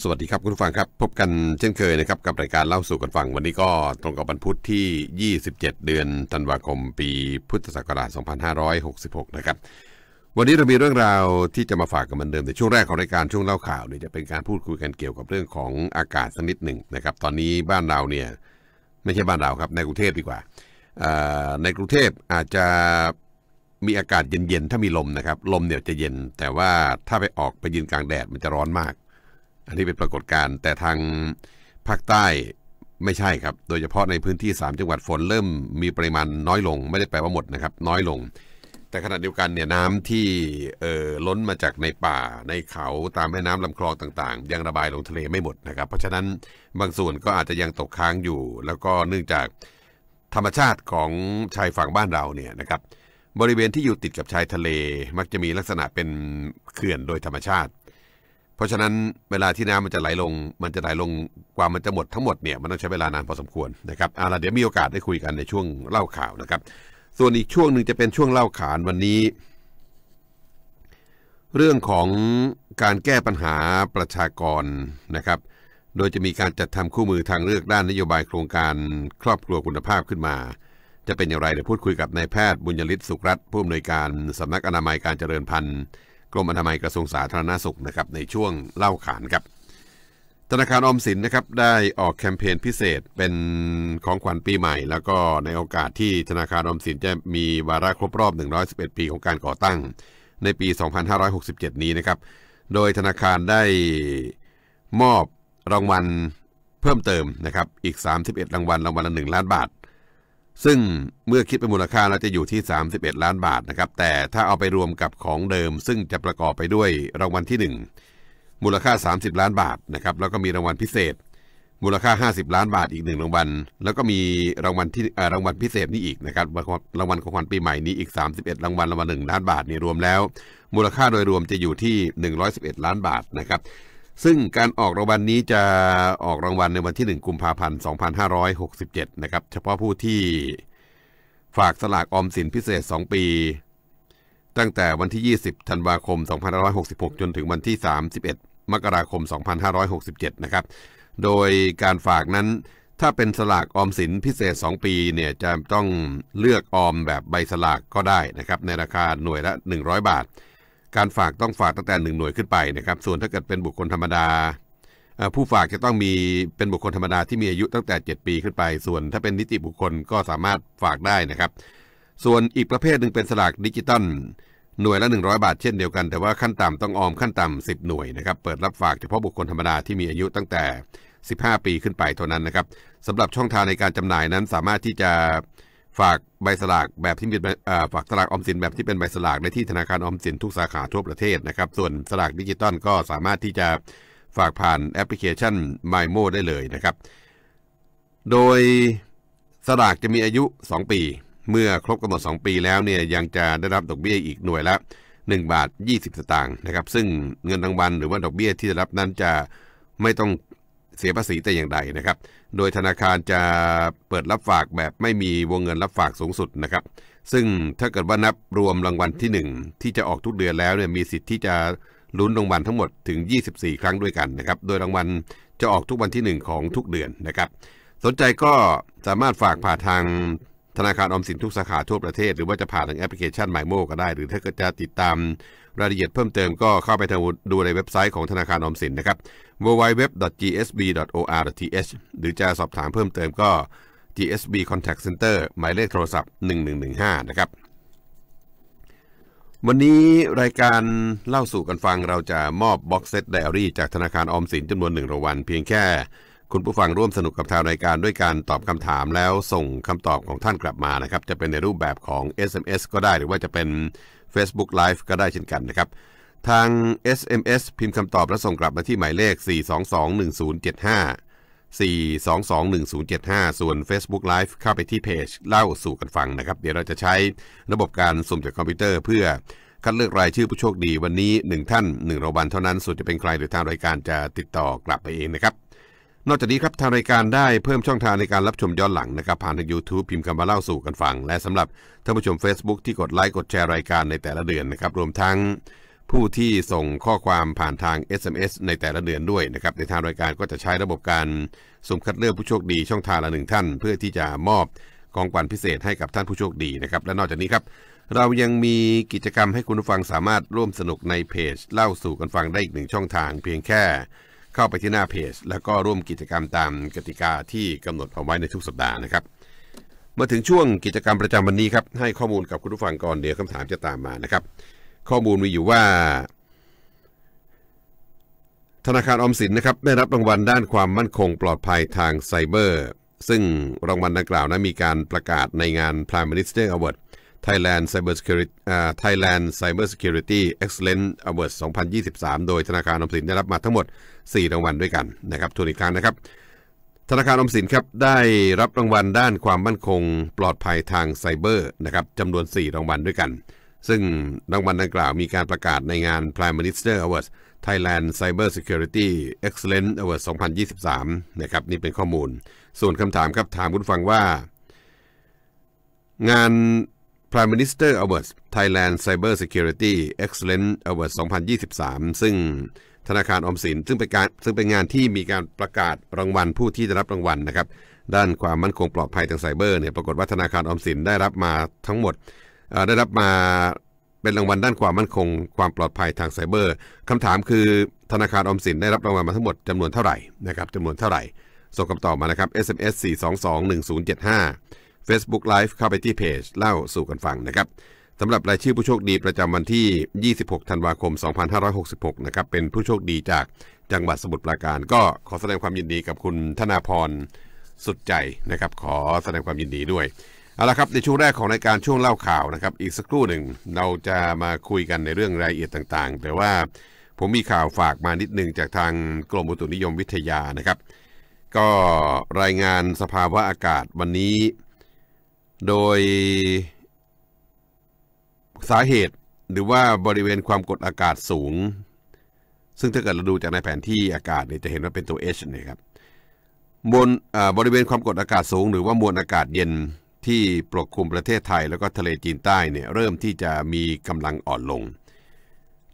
สวัสดีครับคุณผู้ฟังครับ พบกันเช่นเคยนะครับกับรายการเล่าสู่กันฟัง วันนี้ก็ตรงกับวันพุธที่ 27 เดือนธันวาคมปีพุทธศักราช2566นะครับวันนี้เรามีเรื่องราวที่จะมาฝากกันเหมือนเดิมในช่วงแรกของรายการช่วงเล่าข่าวเนี่ยจะเป็นการพูดคุยกันเกี่ยวกับเรื่องของอากาศสักนิดหนึ่งนะครับตอนนี้บ้านเราเนี่ยไม่ใช่บ้านเราครับในกรุงเทพดีกว่า ในกรุงเทพอาจจะ มีอากาศเย็นๆถ้ามีลมนะครับลมเนี่ยจะเย็นแต่ว่าถ้าไปออกไปยืนกลางแดดมันจะร้อนมากันนี้เป็นปรากฏการณ์แต่ทางภาคใต้ไม่ใช่ครับ โดยเฉพาะในพื้นที่ 3 จังหวัดฝนเริ่มมีปริมาณน้อยลงไม่ได้แปลว่าหมดนะครับ น้อยลง แต่ขณะเดียวกันเนี่ยน้ำที่เอ่อล้นมาจากในป่า ในเขาตามแม่น้ำลำคลองต่างๆ ยังระบายลงทะเลไม่หมดนะครับ เพราะฉะนั้นบางส่วนก็อาจจะยังตกค้างอยู่ แล้วก็เนื่องจาก ธรรมชาติของชายฝั่งบ้านเราเนี่ยนะครับบริเวณที่อยู่ติดกับชายทะเลมักจะมีลักษณะเป็นเขื่อนโดยธรรมชาติเพราะฉะนั้นเวลาที่น้ำมันจะไหลลง มันจะไหลลงกว่ามันจะหมด ทั้งหมดเนี่ย มันต้องใช้เวลานานพอสมควรนะครับเอาล่ะเดี๋ยวมีโอกาสได้คุยกันในช่วงเล่าข่าวนะครับ ส่วนอีกช่วงหนึ่งจะเป็นช่วงเล่าขานวันนี้ เรื่องของการแก้ปัญหาประชากรนะครับ โดยจะมีการจัดทำคู่มือทางเลือกด้านนโยบายโครงการครอบครัวคุณภาพขึ้นมา จะเป็นอย่างไรเดี๋ยวพูดคุยกับนายแพทย์บุญยลิศสุกรัตผู้อำนวยการสำนักอนามัยการเจริญพันธุ์กรมอนามัยกระทรวงสาธารณาสุขนะครับในช่วงเล่าขานครับธนาคารออมสินนะครับได้ออกแคมเปญพิเศษเป็นของขวัญปีใหม่ แล้วก็ในโอกาสที่ธนาคารออมสินจะมีวาระครบรอบ 111 ปีของการก่อตั้ง ในปี 2567 นี้นะครับโดยธนาคารได้มอบรางวัลเพิ่มเติมนะครับอีก 31รางวัลรางวัลละ 1 ล้านบาทซึ่งเมื่อคิดเป็นมูลค่าแล้วจะอยู่ที่ 31 ล้านบาทนะครับ แต่ถ้าเอาไปรวมกับของเดิม ซึ่งจะประกอบไปด้วยรางวัลที่ 1 มูลค่า 30 ล้านบาทนะครับ แล้วก็มีรางวัลพิเศษ มูลค่า 50 ล้านบาทอีกหนึ่งรางวัล แล้วก็มีรางวัลที่รางวัลพิเศษนี้อีกนะครับ รางวัลของขวัญปีใหม่นี้อีก 31 รางวัลรางวัลหนึ่งล้านบาทนี่รวมแล้ว มูลค่าโดยรวมจะอยู่ที่ 111 ล้านบาทนะครับซึ่งการออกรางวัลนนี้จะออกรางวัลในวันที่ 1กุมภาพันธ์ 2567 นะครับ เฉพาะผู้ที่ฝากสลากออมสินพิเศษ 2 ปี ตั้งแต่วันที่ 20ธันวาคม 2566 จนถึงวันที่ 31 มกราคม 2567 นะครับ โดยการฝากนั้น ถ้าเป็นสลากออมสินพิเศษ 2 ปีเนี่ยจะต้องเลือกออมแบบใบสลากก็ได้นะครับในราคาหน่วยละ 100 บาทการฝากต้องฝากตั้งแต่หนึ่งหน่วยขึ้นไปนะครับส่วนถ้าเกิดเป็นบุคคลธรรมดาผู้ฝากจะต้องมีเป็นบุคคลธรรมดาที่มีอายุตั้งแต่ 7 ปีขึ้นไป ส่วนถ้าเป็นนิติบุคคลก็สามารถฝากได้นะครับ ส่วนอีกประเภทหนึ่งเป็นสลากดิจิตอลหน่วยละ 100 บาทเช่นเดียวกันแต่ว่าขั้นต่ำต้องออมขั้นต่ำ 10 หน่วยนะครับเปิดรับฝากเฉพาะบุคคลธรรมดาที่มีอายุตั้งแต่ 15 ปีขึ้นไปเท่านั้นนะครับสำหรับช่องทางในการจำหน่ายนั้นสามารถที่จะฝากใบสลากแบบที่เป็นฝากสลากออมสินแบบที่เป็นใบสลากในที่ธนาคารออมสินทุกสาขาทั่วประเทศนะครับส่วนสลากดิจิตอลก็สามารถที่จะฝากผ่านแอปพลิเคชัน m y m o ได้เลยนะครับโดยสลากจะมีอายุ 2 ปี เมื่อครบกำหนด 2 ปีแล้วเนี่ยยังจะได้รับดอกเบี้ยอีกหน่วยละ 1 บาท 20 สตางค์นะครับซึ่งเงินรางวัลหรือว่าดอกเบี้ยที่จะรับนั้นจะไม่ต้องเสียภาษีแต่อย่างใดนะครับ โดยธนาคารจะเปิดรับฝากแบบไม่มีวงเงินรับฝากสูงสุดนะครับ ซึ่งถ้าเกิดว่านับรวมรางวัลที่ 1 ที่จะออกทุกเดือนแล้วเนี่ยมีสิทธิ์ที่จะลุ้นรางวัลทั้งหมดถึง 24 ครั้งด้วยกันนะครับ โดยรางวัลจะออกทุกวันที่ 1 ของทุกเดือนนะครับ สนใจก็สามารถฝากผ่านทางธนาคารออมสินทุกสาขาทั่วประเทศหรือว่าจะผ่านทางแอปพลิเคชันหมโมก็ได้ หรือถ้าเกิดจะติดตามรายละเอียดเพิ่มเติมก็เข้าไปดูในเว็บไซต์ของธนาคารออมสินนะครับ www.gsb.or.th หรือจะสอบถามเพิ่มเติมก็ GSB Contact Center หมายเลขโทรศัพท์ 1115นะครับวันนี้รายการเล่าสู่กันฟังเราจะมอบบ็อกเซตไดอารี่จากธนาคารออมสินจำนวนหนึ่งรางวัลเพียงแค่คุณผู้ฟังร่วมสนุกกับทางรายการด้วยการตอบคำถามแล้วส่งคำตอบของท่านกลับมานะครับ จะเป็นในรูปแบบของ SMS ก็ได้หรือว่าจะเป็น Facebook Live ก็ได้เช่นกันนะครับ ทาง SMS พิมพ์คำตอบและส่งกลับมาที่หมายเลข 4221075 4221075 ส่วน Facebook Live เข้าไปที่เพจเล่าสู่กันฟังนะครับเดี๋ยวเราจะใช้ระบบการสุ่มจากคอมพิวเตอร์เพื่อคัดเลือกรายชื่อผู้โชคดีวันนี้หนึ่งท่านหนึ่งรางวัลเท่านั้นส่วนจะเป็นใครหรือทางรายการจะติดต่อกลับไปเองนะครับนอกจากนี้ครับ ทางรายการได้เพิ่มช่องทางในการรับชมย้อนหลังนะครับผ่านทาง YouTube พิมพ์คำว่าเล่าสู่กันฟัง และสำหรับท่านผู้ชม Facebook ที่กดไลค์กดแชร์รายการในแต่ละเดือนนะครับรวมทั้งผู้ที่ส่งข้อความผ่านทาง SMS ในแต่ละเดือนด้วยนะครับในทางรายการก็จะใช้ระบบการสุ่มคัดเลือกผู้โชคดีช่องทางละหนึ่งท่าน เพื่อที่จะมอบกองขวัญพิเศษให้กับท่านผู้โชคดีนะครับและนอกจากนี้ครับเรายังมีกิจกรรมให้คุณผู้ฟังสามารถร่วมสนุกในเพจเล่าสู่กันฟังได้อีกหนึ่งช่องทางเพียงแค่เข้าไปที่หน้าเพจ แล้วก็ร่วมกิจกรรมตามกติกาที่กำหนดเอาไว้ในทุกสัปดาห์นะครับมาถึงช่วงกิจกรรมประจำวันนี้ครับให้ข้อมูลกับคุณผู้ฟังก่อนเดี๋ยวคำถามจะตามมานะครับ ข้อมูลมีอยู่ว่า ธนาคารออมสินนะครับได้รับรางวัลด้านความมั่นคงปลอดภัยทางไซเบอร์ ซึ่งรางวัลดังกล่าวนะั้นมีการประกาศในงาน Prime Minister Award Thailand Cyber Security Thailand Cyber Security Excellence Award 2023 โดยธนาคารออมสินได้รับมาทั้งหมด 4 รางวัลด้วยกันนะครับทวนอีกครั้งนะครับ ธนาคารออมสินครับได้รับรางวัลด้านความมั่นคงปลอดภัยทางไซเบอร์นะครับจำนวน 4 รางวัลด้วยกัน ซึ่งรางวัลดังกล่าวมีการประกาศในงาน Prime Minister Awards Thailand Cyber Security Excellence Award s 2023 นะครับนี่เป็นข้อมูล ส่วนคำถามครับถามคุณฟังว่า งาน Prime Minister Awards Thailand Cyber Security Excellence Awards 2023 ซึ่งธนาคารอมสินซึ่งเป็นการซึ่งเป็นงานที่มีการประกาศรางวัลผู้ที่จะรับรางวัลนะครับ ด้านความมั่นคงปลอดภัยทางไซเบอร์เนี่ยปรากฏว่าธนาคารอมสินได้รับมาทั้งหมดได้รับมาเป็นรางวัลด้านความมั่นคงความปลอดภัยทางไซเบอร์คำถามคือธนาคารออมสินได้รับรางวัลมาทั้งหมดจำนวนเท่าไหร่นะครับจำนวนเท่าไหร่ส่งคำตอบมานะครับ SMS 4221075 Facebook Live เข้าไปที่เพจเล่าสู่กันฟังนะครับสำหรับรายชื่อผู้โชคดีประจำวันที่ 26 ธันวาคม 2566 นะครับเป็นผู้โชคดีจากจังหวัดสมุทรปราการ ก็ขอแสดงความยินดีกับคุณธนาพรสุดใจนะครับ ขอแสดงความยินดีด้วยเอาละครับในช่วงแรกของรายการช่วงเล่าข่าวนะครับ อีกสักครู่หนึ่งเราจะมาคุยกันในเรื่องรายละเอียดต่างๆ แต่ว่าผมมีข่าวฝากมานิดนึงจากทางกรมอุตุนิยมวิทยานะครับ ก็รายงานสภาวะอากาศวันนี้โดยสาเหตุหรือว่าบริเวณความกดอากาศสูง ซึ่งถ้าเกิดเราดูจากในแผนที่อากาศเนี่ยจะเห็นว่าเป็นตัว H นะครับบนบริเวณความกดอากาศสูง หรือว่ามวลอากาศเย็นที่ปกคลุมประเทศไทยแล้วก็ทะเลจีนใต้เนี่ยเริ่มที่จะมีกำลังอ่อนลง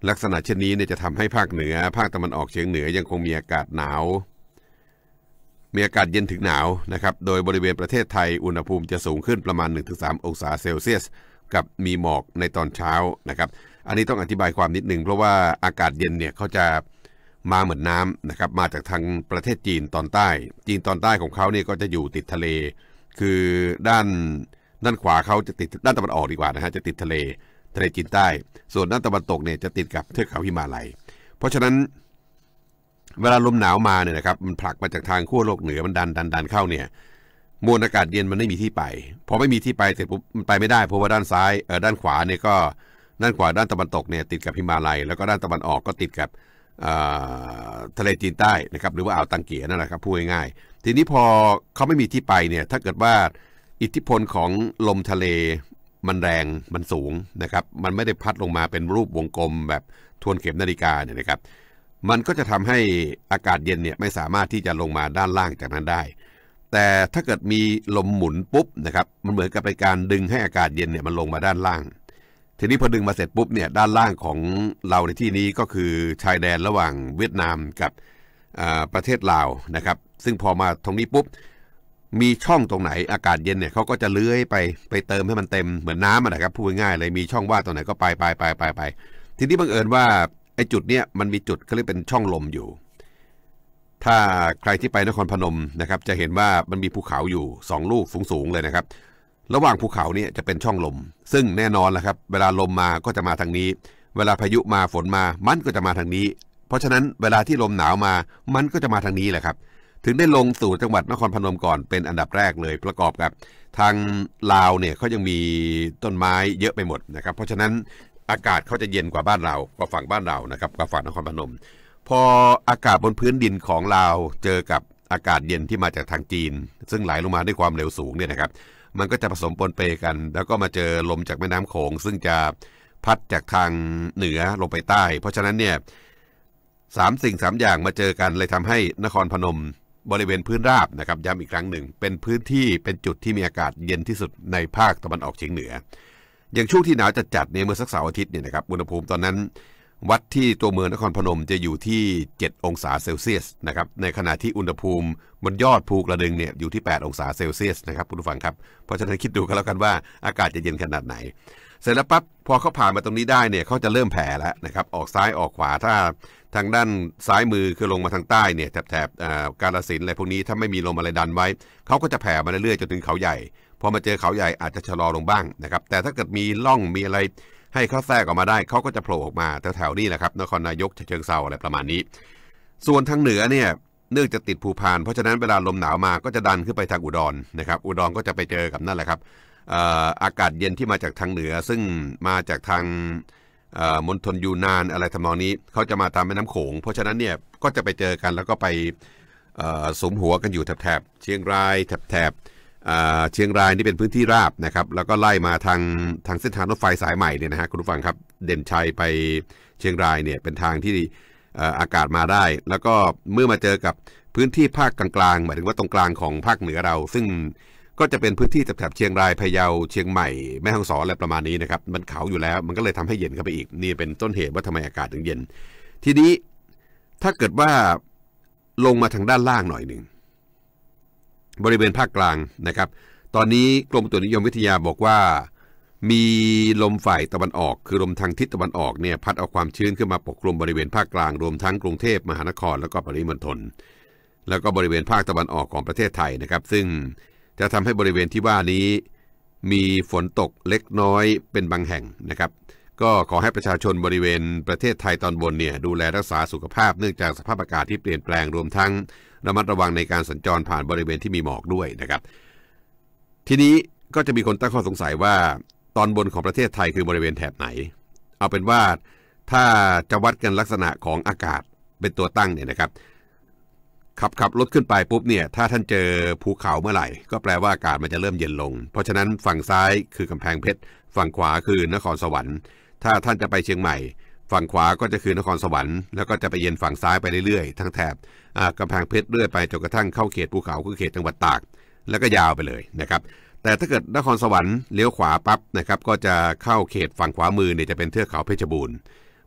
ลักษณะเช่นนี้เนี่ยจะทำให้ภาคเหนือ ภาคตะวันออกเฉียงเหนือยังคงมีอากาศหนาวมีอากาศเย็นถึงหนาวนะครับ โดยบริเวณประเทศไทย อุณหภูมิจะสูงขึ้นประมาณ1-3องศาเซลเซียส กับมีหมอกในตอนเช้านะครับ อันนี้ต้องอธิบายความนิดหนึ่ง เพราะว่าอากาศเย็นเนี่ยเขาจะมาเหมือนน้ำนะครับ มาจากทางประเทศจีนตอนใต้ จีนตอนใต้ของเขาเนี่ยก็จะอยู่ติดทะเล คือด้านด้านขวาเขาจะติด ด้านตะวันออกดีกว่านะฮะ จะติดทะเลทะเลจีนใต้ ส่วนด้านตะวันตกเนี่ยจะติดกับเทือกเขาหิมาลัยเพราะฉะนั้นเวลาลมหนาวมาเนี่ยนะครับมันผลักมาจากทางขั้วโลกเหนือมันดันดันดันเข้าเนี่ยมวลอากาศเย็นมันไม่มีที่ไป พอไม่มีที่ไปเสร็จปุ๊บมันไปไม่ได้เพราะว่าด้านซ้ายเออด้านขวาเนี่ยก็ด้านขวาด้านตะวันตกเนี่ยติดกับพิมาลัยแล้วก็ด้านตะวันออกก็ติดกับทะเลจีนใต้นะครับ หรือว่าอ่าวตังเกียนั่นแหละครับ พูดง่ายๆทีนี้พอเขาไม่มีที่ไปเนี่ย ถ้าเกิดว่า อิทธิพลของลมทะเลมันแรง มันสูงนะครับ มันไม่ได้พัดลงมาเป็นรูปวงกลมแบบทวนเข็มนาฬิกาเนี่ยนะครับมันก็จะทำให้อากาศเย็นเนี่ยไม่สามารถที่จะลงมาด้านล่างจากนั้นได้ แต่ถ้าเกิดมีลมหมุนปุ๊บนะครับ มันเหมือนกับเป็นการดึงให้อากาศเย็นเนี่ยมันลงมาด้านล่าง ทีนี้พอดึงมาเสร็จปุ๊บเนี่ยด้านล่างของเราในที่นี้ก็คือชายแดนระหว่างเวียดนามกับประเทศลาวนะครับ ซึ่งพอมาตรงนี้ปุ๊บมีช่องตรงไหน อากาศเย็นเนี่ยเขาก็จะเลื้อยไปไปเติมให้มันเต็มเหมือนน้ำนะครับพูดง่ายเลยมีช่องว่างตรงไหนก็ไปไปไปไปไป ทีนี้บังเอิญว่าไอ้จุดเนี้ยมันมีจุดเขาเรียกเป็นช่องลมอยู่ ถ้าใครที่ไปนครพนมนะครับจะเห็นว่ามันมีภูเขาอยู่สองลูกสูงๆเลยนะครับ ระหว่างภูเขาเนี่ยจะเป็นช่องลม ซึ่งแน่นอนแหละครับเวลาลมมาก็จะมาทางนี้ เวลาพายุมาฝนมามันก็จะมาทางนี้ เพราะฉะนั้นเวลาที่ลมหนาวมามันก็จะมาทางนี้แหละครับ ถึงได้ลงสู่จังหวัดนครพนมก่อนเป็นอันดับแรกเลย ประกอบกับ ทางลาวเนี่ยเขายังมีต้นไม้เยอะไปหมดนะครับ เพราะฉะนั้นอากาศเขาจะเย็นกว่าบ้านเรา กว่าฝั่งบ้านเรา นะครับกว่าฝั่งนครพนม พออากาศบนพื้นดินของเราเจอกับอากาศเย็นที่มาจากทางจีน ซึ่งไหลลงมาด้วยความเร็วสูงเนี่ยนะครับ มันก็จะผสมปนเปกัน แล้วก็มาเจอลมจากแม่น้ำโขงซึ่งจะพัดจากทางเหนือลงไปใต้ เพราะฉะนั้นเนี่ยสามสิ่งสามอย่างมาเจอกันเลยทำให้นครพนม บริเวณพื้นราบนะครับย้ำอีกครั้งหนึ่ง เป็นพื้นที่เป็นจุดที่มีอากาศเย็นที่สุดในภาคตะวันออกเฉียงเหนืออย่างช่วงที่หนาวจัดๆเนี่ยเมื่อสักเสาร์อาทิตย์เนี่ยนะครับอุณหภูมิตอนนั้น วัดที่ตัวเมืองนครพนมจะอยู่ที่ 7 องศาเซลเซียสนะครับในขณะที่อุณหภูมิบนยอดภูกระดึงเนี่ยอยู่ที่ 8 องศาเซลเซียสนะครับคุณผู้ฟังครับเพราะฉะนั้นคิดดูกันแล้วกันว่าอากาศจะเย็นขนาดไหน เสร็จแล้วปั๊บพอเขาผ่านมาตรงนี้ได้เนี่ยเขาจะเริ่มแผ่แล้วนะครับออกซ้ายออกขวาถ้าทางด้านซ้ายมือคือลงมาทางใต้เนี่ยแถบแถบกาลสินอะไรพวกนี้ถ้าไม่มีลมอะไรดันไว้เขาก็จะแผ่มาเรื่อยๆจนถึงเขาใหญ่พอมาเจอเขาใหญ่อาจจะชะลอลงบ้างนะครับแต่ถ้าเกิดมีล่องมีอะไรให้เขาแทรกออกมาได้เขาก็จะโผล่ออกมาแถวๆนี้แหละครับ นครนายกเชิงเซาอะไรประมาณนี้ ส่วนทางเหนือเนี่ยเนื่องจะติดภูพาน เพราะฉะนั้นเวลาลมหนาวมาก็จะดันขึ้นไปทางอุดรนะครับอุดรก็จะไปเจอกับนั่นแหละครับอากาศเย็นที่มาจากทางเหนือ ซึ่งมาจากทางมณฑลยูนานอะไรทานองนี้เขาจะมาตามแม่น้ำโขงเพราะฉะนั้นเนี่ยก็จะไปเจอกันแล้วก็ไปสมหัวกันอยู่แถบเชียงรายแถบเชียงรายนี่เป็นพื้นที่ราบนะครับแล้วก็ไล่มาทางทางเส้นทางรถไฟสายใหม่เนี่ยนะฮะคุณผู้ฟังครับเด่นชัยไปเชียงรายเนี่ยเป็นทางที่อากาศมาได้ แล้วก็เมื่อมาเจอกับพื้นที่ภาคกลางๆหมายถึงว่าตรงกลางของภาคเหนือเรา ซึ่งก็จะเป็นพื้นที่แถบเชียงรายพะเยาเชียงใหม่ แม่ฮ่องสอนอะไรประมาณนี้นะครับมันเขาอยู่แล้ว มันก็เลยทำให้เย็นขึ้นไปอีก นี่เป็นต้นเหตุว่าทำไมอากาศถึงเย็น ทีนี้ถ้าเกิดว่าลงมาทางด้านล่างหน่อยหนึ่งบริเวณภาคกลางนะครับ ตอนนี้กรมตุนิยมวิทยาบอกว่ามีลมฝ่ายตะวันออกคือลมทางทิศตะวันออกเนี่ยพัดเอาความชื้นขึ้นมาปกคลุมบริเวณภาคกลาง รวมทั้งกรุงเทพมหานครแล้วก็ปริมณฑลแล้วก็บริเวณภาคตะวันออกของประเทศไทยนะครับซึ่งจะทำให้บริเวณที่ว่านี้มีฝนตกเล็กน้อยเป็นบางแห่งนะครับ ก็ขอให้ประชาชนบริเวณประเทศไทยตอนบนเนี่ยดูแลรักษาสุขภาพเนื่องจากสภาพอากาศที่เปลี่ยนแปลงรวมทั้งระมัดระวังในการสัญจรผ่านบริเวณที่มีหมอกด้วยนะครับ ทีนี้ก็จะมีคนตั้งข้อสงสัยว่าตอนบนของประเทศไทยคือบริเวณแถบไหน เอาเป็นว่าถ้าจะวัดกันลักษณะของอากาศเป็นตัวตั้งเนี่ยนะครับ ขับขับรถขึ้นไปปุ๊บเนี่ยถ้าท่านเจอภูเขาเมื่อไหร่ ก็แปลว่าอากาศมันจะเริ่มเย็นลง เพราะฉะนั้นฝั่งซ้ายคือกำแพงเพชรฝั่งขวาคือนครสวรรค์ ถ้าท่านจะไปเชียงใหม่ฝั่งขวาก็จะคือนครสวรรค์แล้วก็จะไปเย็นฝั่งซ้ายไปเรื่อยๆ ทั้งแถบกำแพงเพชรเรื่อยไปจนกระทั่งเข้าเขตภูเขาคือเขตจังหวัดตากแล้วก็ยาวไปเลยนะครับ แต่ถ้าเกิดนครสวรรค์เลี้ยวขวาปั๊บนะครับก็จะเข้าเขตฝั่งขวามือเนี่ยจะเป็นเทือกเขาเพชรบูรณ์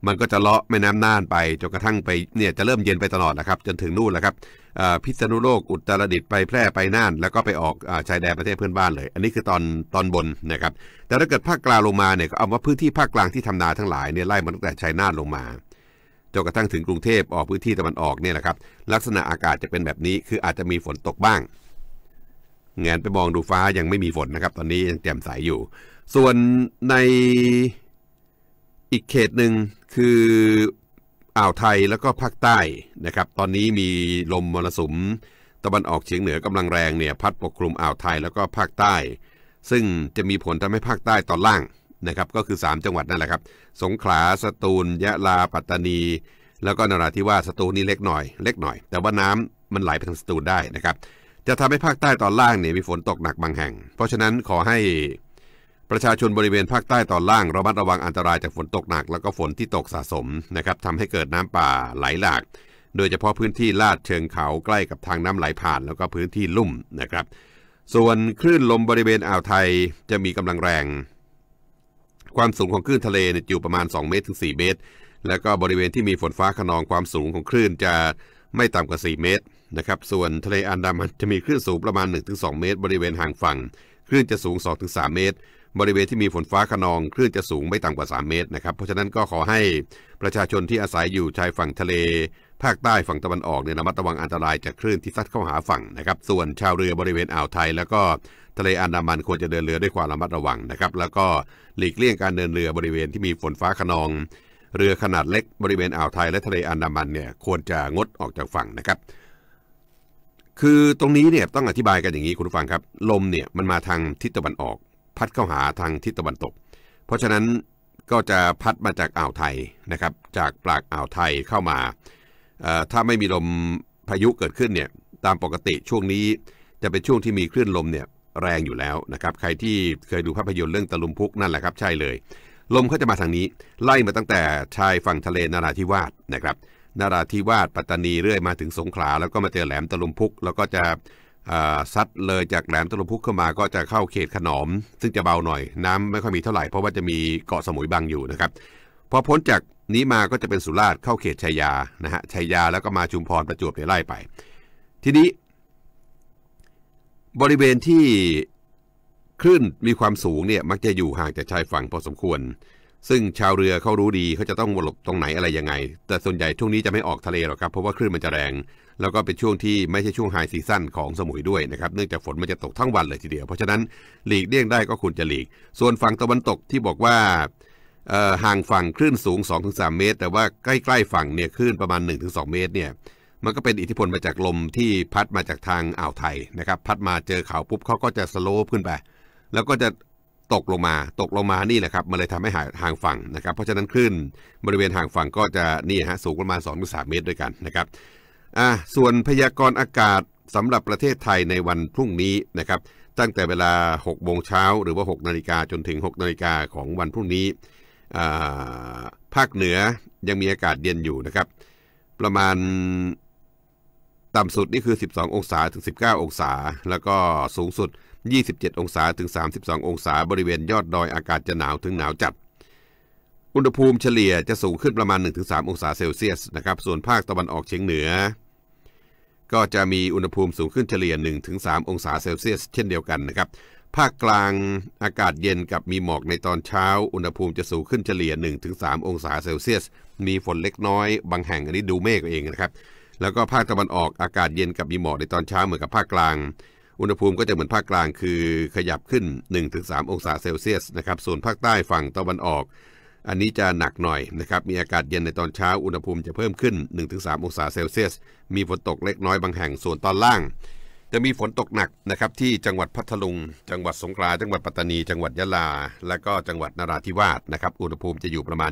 มันก็จะเลาะแม่น้ำน่านไปจนกระทั่งไปเนี่ยจะเริ่มเย็นไปตลอดนะครับจนถึงนู่นแหละครับพิษณุโลกอุตรดิตถ์ไปแพร่ไปน่าน แล้วก็ไปออกอชายแดนประเทศเพื่อนบ้านเลยอันนี้คือตอนตอนบนนะครับแต่ถ้าเกิดภาคกลางลงมาเนี่ยเอาว่าพื้นที่ภาคกลางที่ทำนาทั้งหลายเนี่ยไล่มาตั้งแต่ชายนาทลงมาจนกระทั่งถึงกรุงเทพออกพื้นที่ตะวันออกเนี่ยแหละครับลักษณะอากาศจะเป็นแบบนี้ คืออาจจะมีฝนตกบ้างแงนไปมองดูฟ้ายังไม่มีฝนนะครับตอนนี้ยังแจ่มใสอยู่ ส่วนในอีกเขตหนึ่งคืออ่าวไทยแล้วก็ภาคใต้นะครับตอนนี้มีลมมรสุมตะวันออกเฉียงเหนือกำลังแรงเนี่ยพัดปกคลุมอ่าวไทยแล้วก็ภาคใต้ ซึ่งจะมีผลทำให้ภาคใต้ตอนล่างนะครับก็คือ 3 จังหวัดนั่นแหละครับ สงขลา สตูล ยะลาปัตตานี แล้วก็นราธิวาสสตูลนี่เล็กหน่อยเล็กหน่อยแต่ว่าน้ำมันไหลไปทางสตูลได้นะครับ จะทำให้ภาคใต้ตอนล่างเนี่ยมีฝนตกหนักบางแห่ง เพราะฉะนั้นขอให้ประชาชนบริเวณภาคใต้ตอนล่างระมัดระวังอันตรายจากฝนตกหนักแล้วก็ฝนที่ตกสะสมนะครับทำให้เกิดน้ำป่าไหลหลาก โดยเฉพาะพื้นที่ลาดเชิงเขาใกล้กับทางน้ำไหลผ่านแล้วก็พื้นที่ลุ่มนะครับ ส่วนคลื่นลมบริเวณอ่าวไทยจะมีกำลังแรง ความสูงของคลื่นทะเลอยู่ประมาณ 2 เมตรถึง4เมตร แล้วก็บริเวณที่มีฝนฟ้าขนองความสูงของคลื่นจะไม่ต่ำกว่า 4 เมตรนะครับ ส่วนทะเลอันดามันจะมีคลื่นสูงประมาณ1-2เมตร บริเวณห่างฝั่งคลื่นจะสูง2-3เมตรบริเวณที่มีฝนฟ้าขนอง คลื่นจะสูงไม่ต่ำกว่า 3 เมตรนะครับเพราะฉะนั้นก็ขอให้ประชาชนที่อาศัยอยู่ชายฝั่งทะเล ภาคใต้ฝั่งตะวันออกเนี่ยระมัดระวังอันตรายจากคลื่นที่ซัดเข้าหาฝั่งนะครับ ส่วนชาวเรือบริเวณอ่าวไทย แล้วก็ทะเลอันดามันควรจะเดินเรือด้วยความระมัดระวังนะครับ แล้วก็หลีกเลี่ยงการเดินเรือบริเวณที่มีฝนฟ้าขนอง เรือขนาดเล็กบริเวณอ่าวไทย และทะเลอันดามันเนี่ยควรจะงดออกจากฝั่งนะครับ คือตรงนี้เนี่ยต้องอธิบายกันอย่างนี้คุณผู้ฟังครับลมเนี่ยมันมาทางทิศตะวันออกพัดเข้าหาทางทิศตะวันตก เพราะฉะนั้นก็จะพัดมาจากอ่าวไทยนะครับ จากปากอ่าวไทยเข้ามา ถ้าไม่มีลมพายุเกิดขึ้นเนี่ยตามปกติช่วงนี้จะเป็นช่วงที่มีคลื่นลมเนี่ยแรงอยู่แล้วนะครับ ใครที่เคยดูภาพยนตร์เรื่องตะลุมพุกนั่นแหละครับใช่เลย ลมเขาจะมาทางนี้ ไล่มาตั้งแต่ชายฝั่งทะเลนาราธิวาสนะครับนาราธิวาสปัตตานีเรื่อยมาถึงสงขลาแล้วก็มาเจอแหลมตะลุมพุก แล้วก็จะซัดเลยจากแหลมตะลุมพุกเข้ามาก็จะเข้าเขตขนอมซึ่งจะเบาหน่อยน้ำไม่ค่อยมีเท่าไหร่เพราะว่าจะมีเกาะสมุยบังอยู่นะครับพอพ้นจากนี้มาก็จะเป็นสุราษฎร์เข้าเขตชายานะฮะชายาแล้วก็มาชุมพรประจวบเนียไล่ไป ทีนี้ บริเวณที่คลื่นมีความสูงเนี่ยมักจะอยู่ห่างจากชายฝั่งพอสมควร ซึ่งชาวเรือเขารู้ดีเขาจะต้องหลบตรงไหนอะไรยังไง แต่ส่วนใหญ่ช่วงนี้จะไม่ออกทะเลหรอกครับเพราะว่าคลื่นมันจะแรงแล้วก็เป็นช่วงที่ไม่ใช่ช่วงไฮซีซั่นของสมุยด้วยนะครับเนื่องจากฝนมันจะตกทั้งวันเลยทีเดียว เพราะฉะนั้นหลีกเลี่ยงได้ก็ควรจะหลีก ส่วนฝั่งตะวันตกที่บอกว่า ห่างฝั่งคลื่นสูง 2-3 เมตร แต่ว่าใกล้ๆฝั่งเนี่ยคลื่นประมาณ 1-2 เมตรเนี่ย มันก็เป็นอิทธิพลมาจากลมที่พัดมาจากทางอ่าวไทยนะครับ พัดมาเจอเขาปุ๊บเขาก็จะสโลปขึ้นไปแล้วก็จะตกลงมาตกลงมานี่แหละครับมันเลยทำให้ห่างฝั่งนะครับ เพราะฉะนั้นคลื่นบริเวณห่างฝั่งก็จะนี่ฮะสูงประมาณ2-3เมตรด้วยกันนะครับอ่าส่วนพยากรณ์อากาศสำหรับประเทศไทยในวันพรุ่งนี้นะครับตั้งแต่เวลา6โมงเช้าหรือว่า 6 นาฬิกาจนถึง 6 นาฬิกาของวันพรุ่งนี้ ภาคเหนือยังมีอากาศเย็นอยู่นะครับประมาณต่ำสุดนี่คือ 12 องศาถึง 19 องศา แล้วก็สูงสุด 27 องศาถึง 32 องศาบริเวณยอดดอยอากาศจะหนาวถึงหนาวจัดอุณหภูมิเฉลี่ยจะสูงขึ้นประมาณ 1-3 องศาเซลเซียสนะครับส่วนภาคตะวันออกเฉียงเหนือก็จะมีอุณหภูมิสูงขึ้นเฉลี่ย 1-3 องศาเซลเซียสเช่นเดียวกันนะครับภาคกลางอากาศเย็นกับมีหมอกในตอนเช้า อุณหภูมิจะสูงขึ้นเฉลี่ย 1-3 องศาเซลเซียสมีฝนเล็กน้อย บางแห่งอันนี้ดูเมฆเองนะครับแล้วก็ภาคตะวันออกอากาศเย็นกับมีหมอกในตอนเช้าเหมือนกับภาคกลางอุณหภูมิก็จะเหมือนภาคกลางคือขยับขึ้น 1-3 องศาเซลเซียสนะครับส่วนภาคใต้ฝั่งตะวันออกอันนี้จะหนักหน่อยนะครับ มีอากาศเย็นในตอนเช้า อุณหภูมิจะเพิ่มขึ้น 1-3องศาเซลเซียส มีฝนตกเล็กน้อยบางแห่ง ส่วนตอนล่าง จะมีฝนตกหนักนะครับที่จังหวัดพัทลุง จังหวัดสงขลา จังหวัดปัตตานี จังหวัดยะลา และก็จังหวัดนราธิวาสนะครับ อุณหภูมิจะอยู่ประมาณ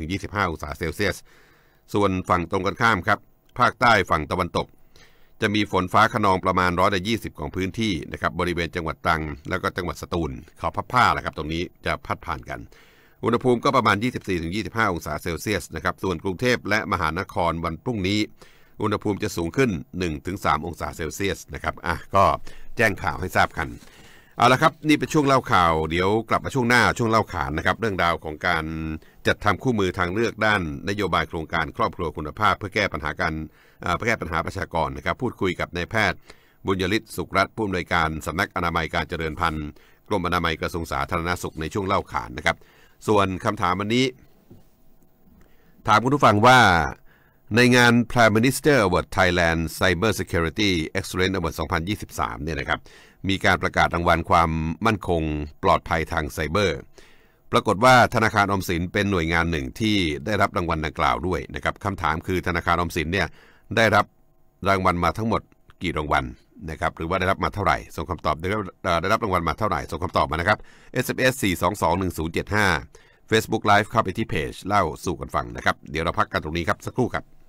21-25องศาเซลเซียส ส่วนฝั่งตรงกันข้ามครับภาคใต้ฝั่งตะวันตก จะมีฝนฟ้าขนองประมาณร้อยละยี่สิบของพื้นที่นะครับบริเวณจังหวัดตรัง แล้วก็จังหวัดสตูลเขาพับผ้าแหละครับตรงนี้จะพัดผ่านกันอุณหภูมิก็ประมาณ 24-25 องศาเซลเซียส นะครับ ส่วนกรุงเทพและมหานครวันพรุ่งนี้ อุณหภูมิจะสูงขึ้น 1-3 องศาเซลเซียส นะครับ อ่ะ ก็แจ้งข่าวให้ทราบกันเอาละครับ นี่เป็นช่วงเล่าข่าว เดี๋ยวกลับมาช่วงหน้าช่วงเล่าขานนะครับ เรื่องราวของการจัดทำคู่มือทางเลือกด้าน นโยบายโครงการครอบครัวคุณภาพเพื่อแก้ปัญหาการเพื่อแก้ปัญหาประชากรนะครับ พูดคุยกับนายแพทย์บุญยริศสุขรัตน์ผู้อำนวยการ สำนักอนามัยการเจริญพันธุ์กรมอนามัยกระทรวงสาธารณสุขในช่วงเล่าขานนะครับส่วนคำถามวันนี้ ถามคุณผู้ฟังว่าในงาน Prime Minister Award Thailand Cyber Security Excellence Award 2023เนี่ยนะครับมีการประกาศรางวัลความมั่นคงปลอดภัยทางไซเบอร์ปรากฏว่าธนาคารอมสินเป็นหน่วยงานหนึ่งที่ได้รับรางวัลดังกล่าวด้วยนะครับคำถามคือธนาคารอมสินเนี่ยได้รับรางวัลมาทั้งหมดกี่รางวัลนะครับหรือว่าได้รับมาเท่าไหร่ ส่งคำตอบ ได้รับได้รับรางวัลมาเท่าไหร่ ส่งคำตอบมานะครับ SMS 4221075 Facebook Live เข้าไปที่เพจเล่าสู่กันฟังนะครับ เดี๋ยวเราพักกันตรงนี้ครับ สักครู่ครับ